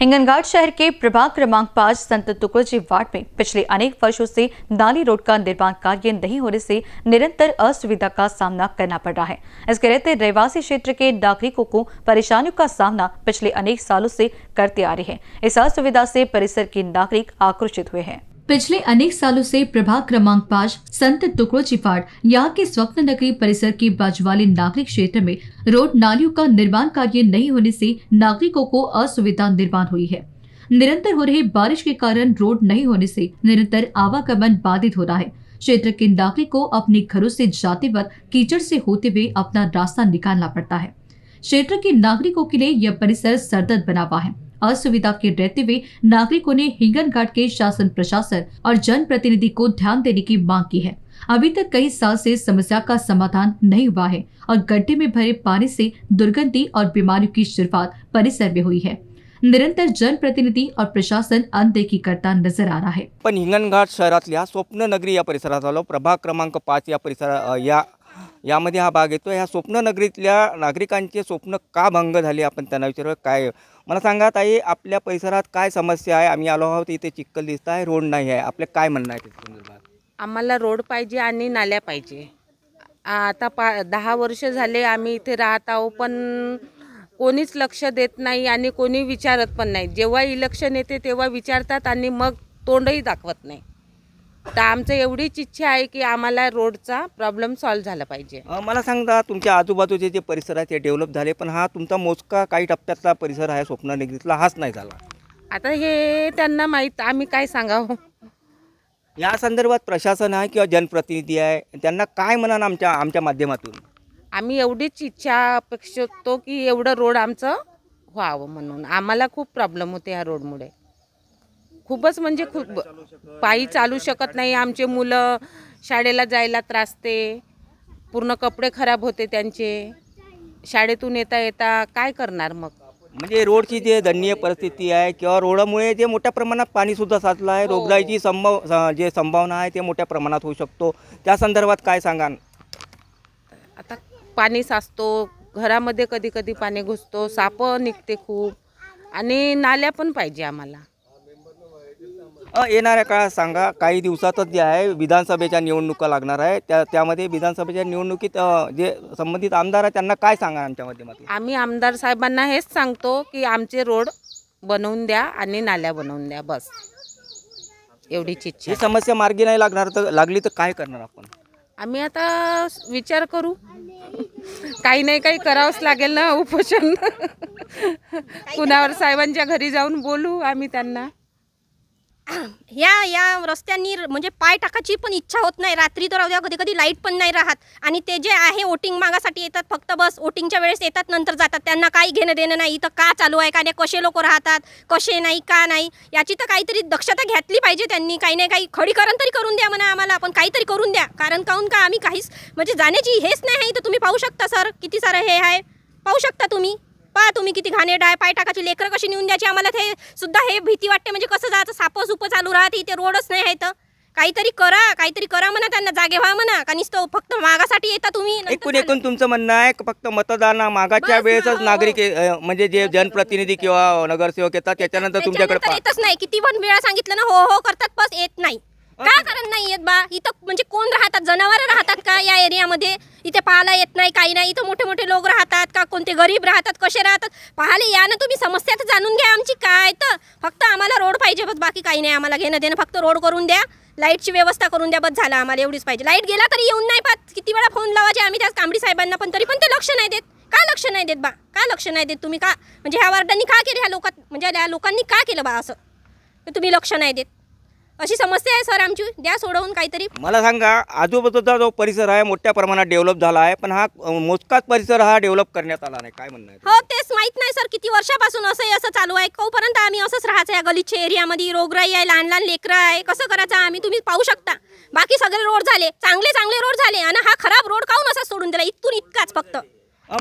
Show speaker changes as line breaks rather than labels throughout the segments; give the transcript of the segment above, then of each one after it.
हिंगनघाट शहर के प्रभाग क्रमांक पाँच संत तुकड़ोजी वार्ड में पिछले अनेक वर्षों से नाली रोड का निर्माण कार्य नहीं होने से निरंतर असुविधा का सामना करना पड़ रहा है इसके रहते रहवासी क्षेत्र के नागरिकों को परेशानियों का सामना पिछले अनेक सालों से करते आ रहे हैं इस असुविधा से परिसर के नागरिक आक्रोशित हुए हैं पिछले अनेक सालों से प्रभाग क्रमांक पाँच संत टुकड़ो चिफाट यहाँ के स्वप्न नगरी परिसर के बाजवाली नागरिक क्षेत्र में रोड नालियों का निर्माण कार्य नहीं होने से नागरिकों को असुविधा निर्माण हुई है निरंतर हो रही बारिश के कारण रोड नहीं होने से निरंतर आवागमन बाधित हो रहा है क्षेत्र के नागरिक को अपने घरों से जाते वक्त कीचड़ से होते हुए अपना रास्ता निकालना पड़ता है क्षेत्र के नागरिकों के लिए यह परिसर सरदर्द बना हुआ है असुविधा के रहते हुए नागरिकों ने हिंगन घाट के शासन प्रशासन और जन प्रतिनिधि को ध्यान देने की मांग की है अभी तक कई साल से समस्या का समाधान नहीं हुआ है और गड्ढे में भरे पानी से दुर्गंधी और बीमारियों की शुरुआत परिसर में हुई है निरंतर जन प्रतिनिधि और प्रशासन अनदेखी करता नजर आ रहा है
पण हिंगणघाट शहरातल्या स्वप्न नगरी या परिसरात आलो प्रभाग क्रमांक पाच या परिसर या यामध्ये हा भाग येतो ह्या नगरीतल्या नागरिकांचे स्वप्न का भंग झाले आपण त्यांना विचारू काय मला सांगा ताई आपल्या परिसरात काय समस्या आहे आम्ही आलो आहोत इथे चिखल दिसत आहे रोड नाही आहे आपल्या काय म्हणणं आहे
आम्हाला रोड पाहिजे आणि नाल्या पाहिजे आता पा दहा वर्ष झाले आम्ही इथे राहत आहो पण कोणीच लक्ष देत नाही आणि कोणी विचारत पण नाही जेव्हा इलेक्शन येते तेव्हा विचारतात आणि मग तोंडही दाखवत नाही तर आमचं एवढीच इच्छा आहे की आम्हाला रोडचा प्रॉब्लेम सॉल्व्ह झाला पाहिजे
मला सांगता तुमच्या आजूबाजूचे जे परिसर आहे ते डेव्हलप झाले पण हा तुमचा मोजका काही टप्प्यातला परिसर आहे स्वप्न निगरीतला हाच नाही झाला
आता हे त्यांना माहीत आम्ही काय सांगावं
या संदर्भात प्रशासन आहे किंवा जनप्रतिनिधी आहे त्यांना काय म्हणाल आमच्या आमच्या माध्यमातून
आम्ही एवढीच इच्छा अपेक्षितो की एवढं रोड आमचं व्हावं म्हणून आम्हाला खूप प्रॉब्लेम होते ह्या रोडमुळे खूपच म्हणजे खूप पायी चालू शकत नाही आमचे मुलं शाळेला जायला त्रासते पूर्ण कपडे खराब होते त्यांचे शाळेतून येता येता काय करणार मग
म्हणजे रोडची जे दयनीय परिस्थिती आहे किंवा रोडामुळे जे मोठ्या प्रमाणात पाणीसुद्धा साचलं आहे हो. रोगराईची संभव जे संभावना आहे ते मोठ्या प्रमाणात होऊ शकतो त्या संदर्भात काय सांगा
आता पाणी साचतो घरामध्ये कधी कधी पाणी घुसतो साप निघते खूप आणि नाल्या पण पाहिजे आम्हाला
येणाऱ्या काळात सांगा काही दिवसातच जे आहे विधानसभेच्या निवडणुका लागणार आहे त्या त्यामध्ये विधानसभेच्या निवडणुकीत जे संबंधित आमदार आहे त्यांना काय सांगा आमच्या माध्यमात
आम्ही आमदार साहेबांना हेच सांगतो की आमचे रोड बनवून द्या आणि नाल्या बनवून द्या बस एवढीच इच्छा ही समस्या
मार्गी नाही लागणार तर लागली तर काय करणार आपण
आम्ही आता विचार करू काही नाही काही करावंच लागेल ना उपोषण
कुणावर साहेबांच्या घरी जाऊन बोलू आम्ही त्यांना ह्या या रस्त्यांनी म्हणजे पाय टाकायची पण इच्छा होत नाही रात्री तर द्या कधी कधी लाईट पण नाही राहत आणि ते जे आहे वोटिंग मागासाठी येतात फक्त बस वोटिंगच्या वेळेस येतात नंतर जातात त्यांना काही घेणं देणं नाही इथं का चालू आहे का नाही कसे लोक राहतात कसे नाही का नाही याची तर काहीतरी दक्षता घेतली पाहिजे त्यांनी काही नाही काही खडीकरण तरी करून द्या म्हणा आम्हाला आपण काहीतरी करून द्या कारण काहून का आम्ही काहीच म्हणजे जाण्याची हेच नाही आहे तर तुम्ही पाहू शकता सर किती सारं हे आहे पाहू शकता तुम्ही पहा तुम्ही किती घाणे डाय पाय टाकाची लेकरं कशी नेऊन द्यायची आम्हाला ते सुद्धा हे भीती वाटते म्हणजे कसं जायचं सापं सुपं चालू राहते इथे रोडच नाही आहे तर काहीतरी करा काहीतरी करा म्हणा त्यांना जागे व्हा म्हणा का फक्त मागासाठी येता तुम्ही एकूण
एकूण तुमचं म्हणणं आहे फक्त मतदान मागाच्या वेळेसच हो. नागरिक म्हणजे जे जनप्रतिनिधी किंवा नगरसेवक येतात त्याच्यानंतर तुमच्याकडे येतच
नाही किती पण वेळा सांगितलं ना हो हो करतात बस येत नाही का कारण नाही येत बा इथं म्हणजे कोण राहतात जनावर राहतात का या एरियामध्ये इथे पाहायला येत नाही काही नाही इथं मोठे मोठे लोक राहतात का कोणते गरीब राहतात कसे राहतात पाहायला या ना तुम्ही समस्या तर जाणून घ्या आमची काय तर फक्त आम्हाला रोड पाहिजे बस बाकी काही नाही आम्हाला घेणं देणं फक्त रोड करून द्या लाईटची व्यवस्था करून द्या बस झालं आम्हाला एवढीच पाहिजे लाईट गेला तरी येऊन नाही पाहत किती वेळा फोन लावायचे आम्ही त्या कांबडी साहेबांना पण तरी पण ते लक्ष नाही देत का लक्ष नाही देत बा का लक्ष नाही देत तुम्ही का म्हणजे ह्या वार्डांनी का केलं ह्या लोकात म्हणजे ह्या लोकांनी का केलं बा असं तुम्ही लक्ष नाही देत अशी समस्या आहे सर आमची द्या सोडवून काहीतरी मला
सांगा आजूबाजूचा जो परिसर आहे मोठ्या प्रमाणात डेव्हलप झाला आहे पण हा मोजकाच परिसर हा डेव्हलप करण्यात आला नाही काय म्हणणं
हो तेच माहित नाही सर किती वर्षापासून असं असं चालू आहे कोपर्यंत आम्ही असंच राहायचं या गलीच्या एरियामध्ये रोगराई आहे लहान लहान लेकरं आहे कसं करायचं आम्ही तुम्ही पाहू शकता बाकी सगळे रोड झाले चांगले चांगले रोड झाले आणि हा खराब रोड काऊन असा सोडून दिला इथून इतकाच फक्त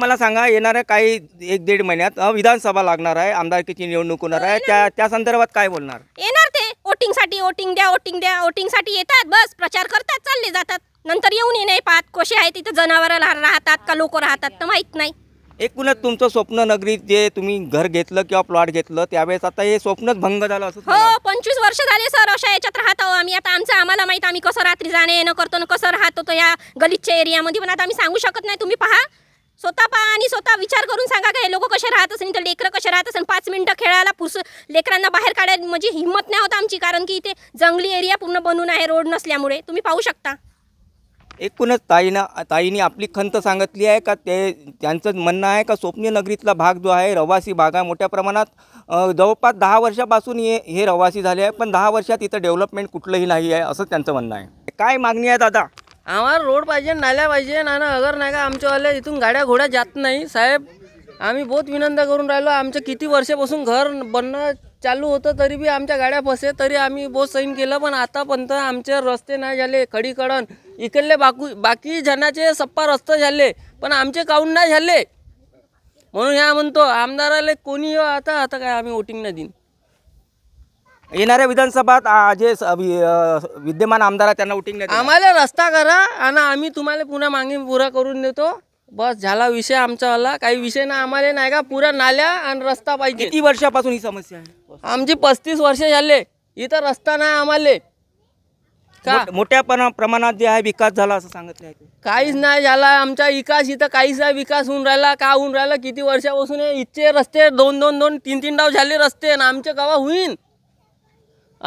मला सांगा आहे काही एक दीड महिन्यात विधानसभा लागणार आहे आमदारकीची निवडणूक होणार आहे त्या त्या संदर्भात काय बोलणार
येणार ते वोटिंग साठी वोटिंग द्या वोटिंग द्या वोटिंग साठी येतात बस प्रचार करतात चालले जातात नंतर येऊन ये नाही पाहत कसे आहे तिथे जनावर राहतात का लोक राहतात तर माहित नाही
एकूणच तुमचं स्वप्न नगरीत जे तुम्ही घर घेतलं किंवा प्लॉट घेतलं त्यावेळेस आता हे स्वप्नच भंग झालं असं
हो पंचवीस वर्ष झाले सर अशा याच्यात राहत आहो आम्ही आता आमचं आम्हाला माहित आम्ही कसं रात्री जाणे येणं करतो ना कसं राहतो तो या गलिच्च्या एरियामध्ये पण आता आम्ही सांगू शकत नाही तुम्ही पहा स्वतः पहा आणि स्वतः विचार करून सांगा का हे लोक कसे राहत असेल तर लेकरं कसे राहत असेल पाच मिनटं खेळायला पुरुष लेकरांना बाहेर काढायला म्हणजे हिंमत नाही होत आमची कारण की इथे जंगली एरिया पूर्ण बनून आहे रोड नसल्यामुळे तुम्ही पाहू शकता
एकूणच ताईनं ताईने आपली खंत सांगितली आहे का ते त्यांचं म्हणणं आहे का स्वप्नीय नगरीतला भाग जो आहे रवासी भाग आहे मोठ्या प्रमाणात जवळपास दहा वर्षापासून हे हे रवासी झाले आहे पण दहा वर्षात इथं डेव्हलपमेंट कुठलंही नाही आहे असं त्यांचं म्हणणं आहे काय मागणी आहे दादा
आम्हाला रोड पाहिजे नाल्या पाहिजे ना अगर नाही का आमच्यावाल्या इथून गाड्या घोड्या जात नाही साहेब आम्ही बहुत विनंती करून राहिलो आमच्या किती वर्षापासून घर बनणं चालू होतं तरी बी आमच्या गाड्या फसे तरी आम्ही बहुत सैन केलं पण आतापर्यंत आमचे रस्ते नाही झाले खडीकडण इकडले बाकू बाकी जणाचे सप्पा रस्ते झाले पण आमचे काउन नाही झाले म्हणून ह्या म्हणतो आमदाराला कोणी येऊ आता आता काय आम्ही वोटिंग नाही देईन येणाऱ्या विधानसभात जे
विद्यमान आमदार आहे त्यांना उठिंग
आम्हाला रस्ता करा आणि आम्ही तुम्हाला पुन्हा मागे पुरा करून देतो बस झाला विषय वाला काही विषय ना आम्हाला नाही का पुरा नाल्या आणि
रस्ता पाहिजे किती
वर्षापासून ही समस्या आहे आमची पस्तीस वर्ष झाले इथं रस्ता नाही आम्हाला
का मोठ्या प्रमाणात जे आहे विकास झाला असं सांगत नाही
काहीच नाही झाला आमचा विकास इथं काहीच नाही विकास होऊन राहिला का होऊन राहिला किती वर्षापासून इथचे रस्ते दोन दोन दोन तीन तीन डाव झाले रस्ते आणि आमचे गावा होईन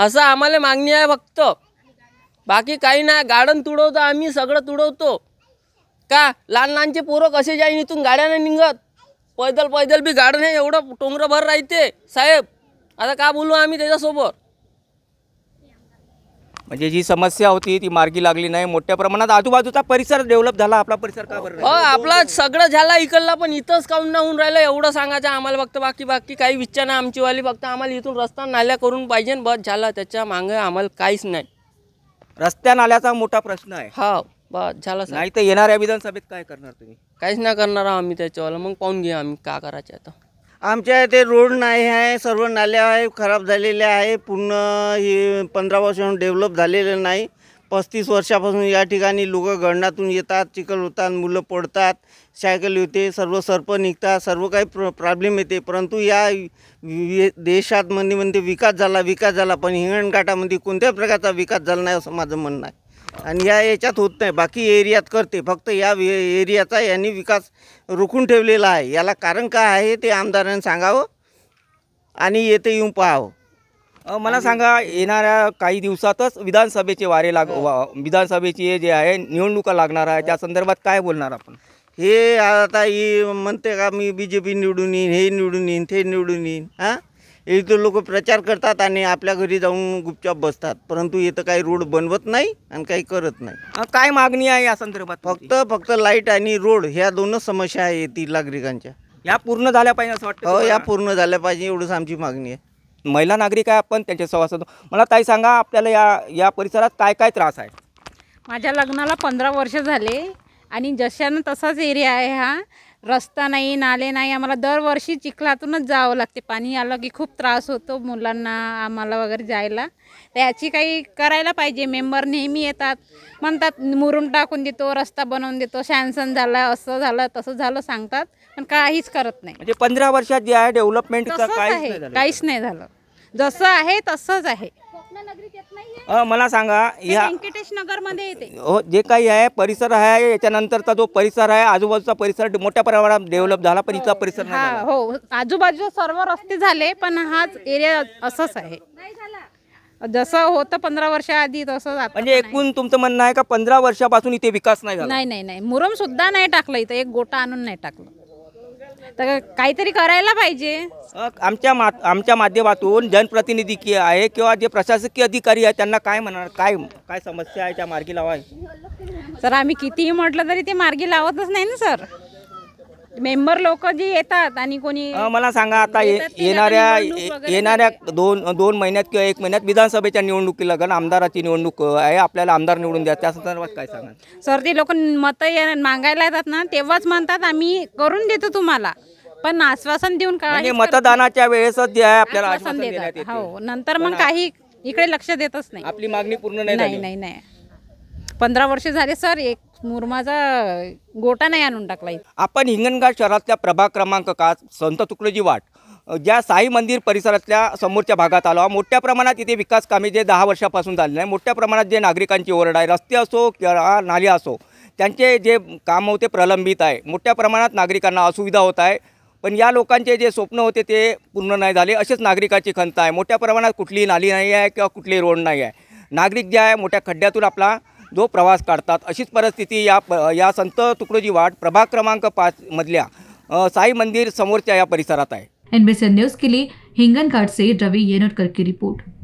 असं आम्हाला मागणी आहे फक्त बाकी काही नाही गार्डन तुडवतो आम्ही सगळं तुडवतो का लहान लहानचे पोरं कसे जाईन इथून गाड्या नाही निघत पैदल पैदल बी गार्डन हे एवढं टोंगरं भर राहते साहेब आता का बोलू आम्ही त्याच्यासोबत
म्हणजे जी समस्या होती ती मार्गी लागली नाही मोठ्या प्रमाणात आजूबाजूचा परिसर डेव्हलप झाला आपला परिसर का बरं हो
आपला सगळं झाला इकडला पण इथंच काऊन ना होऊन राहिलं एवढं सांगायचं आम्हाला फक्त बाकी बाकी काही विचार नाही आमचीवाली फक्त आम्हाला इथून रस्ता नाल्या करून पाहिजे बस झाला त्याच्या मागे आम्हाला काहीच नाही रस्त्या नाल्याचा मोठा प्रश्न आहे हा हो, बस झाला नाही तर येणाऱ्या विधानसभेत
काय करणार तुम्ही
काहीच नाही करणार आम्ही त्याच्यावाला मग पाहून घेऊ आम्ही का करायचं आता
आमच्या इथे रोड नाही आहे सर्व नाल्या आहे खराब झालेल्या आहे पूर्ण हे पंधरा वर्षांहून डेव्हलप झालेलं नाही पस्तीस वर्षापासून या ठिकाणी लोक गणनातून येतात चिखल होतात मुलं पडतात सायकल होते सर्व सर्प निघतात सर्व काही प्र प्रॉब्लेम येते परंतु या देशात म्हणजे म्हणते विकास झाला विकास झाला पण हिंगणघाटामध्ये कोणत्याही प्रकारचा विकास झाला नाही असं माझं म्हणणं आहे आणि या याच्यात होत नाही बाकी एरियात करते फक्त या एरियाचा यांनी विकास रोखून ठेवलेला आहे याला कारण काय आहे ते आमदारांनी सांगावं आणि येथे येऊन पाहावं मला सांगा येणाऱ्या काही दिवसातच विधानसभेचे वारे लाग विधानसभेचे जे आहे निवडणुका लागणार आहे त्या संदर्भात काय बोलणार आपण हे आता ही म्हणते का मी बी जे पी निवडून येईन हे निवडून येईन ते निवडून येईन हां इथं लोक प्रचार करतात आणि आपल्या घरी जाऊन गुपचाप बसतात परंतु इथं काही रोड बनवत नाही आणि काही करत नाही काय मागणी आहे या संदर्भात फक्त फक्त लाईट आणि रोड ह्या दोनच समस्या आहे येतील नागरिकांच्या या पूर्ण झाल्या पाहिजे असं वाटतं हो या पूर्ण झाल्या पाहिजे एवढंच आमची मागणी आहे महिला नागरिक आहे आपण त्यांच्या सहवासात मला काही सांगा आपल्याला या या परिसरात काय काय त्रास आहे
माझ्या लग्नाला पंधरा वर्ष झाले आणि जशानं तसाच एरिया आहे हा रस्ता नाही नाले नाही आम्हाला दरवर्षी चिखलातूनच जावं लागते पाणी आलं की खूप त्रास होतो मुलांना आम्हाला वगैरे जायला त्याची काही करायला पाहिजे मेंबर नेहमी येतात म्हणतात मुरून टाकून देतो रस्ता बनवून देतो सॅनसन झाला असं झालं तसं झालं सांगतात पण काहीच करत नाही म्हणजे
पंधरा वर्षात जे आहे डेव्हलपमेंट काहीच
नाही झालं जसं आहे तसंच आहे
मला सांगा या
व्यंकटेश नगर मध्ये हो
जे काही आहे परिसर आहे याच्यानंतरचा जो परिसर आहे आजूबाजूचा परिसर मोठ्या प्रमाणात डेव्हलप झाला पण इथला परिसर हा
हो आजूबाजूचे सर्व रस्ते झाले पण हाच एरिया असंच आहे जसं होतं
पंधरा वर्षाआधी तसं म्हणजे एकूण तुमचं म्हणणं आहे का पंधरा वर्षापासून इथे विकास नाही झाला
नाही नाही नाही मुरम सुद्धा नाही टाकलं इथं एक गोटा आणून नाही टाकलं तर काहीतरी करायला पाहिजे
आमच्या मा आमच्या माध्यमातून जनप्रतिनिधी की आहे किंवा जे प्रशासकीय अधिकारी आहे त्यांना काय म्हणणार काय काय समस्या आहे त्या मार्गी लावाय
सर आम्ही कितीही म्हटलं तरी ते मार्गी लावतच नाही ना सर मेंबर लोक जे येतात आणि कोणी
मला सांगा आता येणाऱ्या येणाऱ्या दोन दोन महिन्यात किंवा एक महिन्यात विधानसभेच्या निवडणुकीला कारण आमदाराची निवडणूक आहे आपल्याला आमदार निवडून द्या त्या संदर्भात काय सांगा
सर ते लोक मतं मागायला येतात ना तेव्हाच म्हणतात आम्ही करून देतो तुम्हाला पण आश्वासन देऊन का म्हणजे
मतदानाच्या वेळेसच जे आपल्याला आश्वासन हो
नंतर मग काही इकडे लक्ष देतच नाही आपली मागणी पूर्ण नाही नाही नाही पंधरा वर्ष झाले सर एक मुरमाचा गोटा नाही आणून टाकला
आपण हिंगणघाट शहरातल्या प्रभाग क्रमांक का संत तुकडोजी वाट ज्या साई मंदिर परिसरातल्या समोरच्या भागात आलो मोठ्या प्रमाणात इथे विकास कामे जे दहा वर्षापासून झालेले नाही मोठ्या प्रमाणात जे नागरिकांची ओरड आहे रस्ते असो किंवा नाली असो त्यांचे जे काम होते प्रलंबित आहे मोठ्या प्रमाणात नागरिकांना असुविधा होत आहे पण या लोकांचे जे स्वप्न होते ते पूर्ण नाही झाले असेच नागरिकाची खंत आहे मोठ्या प्रमाणात कुठलीही नाली नाही आहे किंवा कुठली रोड नाही आहे नागरिक जे आहे मोठ्या खड्ड्यातून आपला जो प्रवास काढतात अशीच परिस्थिती या या संत तुकडोजी वाट प्रभाग क्रमांक मधल्या साई मंदिर समोरच्या या परिसरात आहे
एनबीसी न्यूज केली हिंगणघाटचे रवी की रिपोर्ट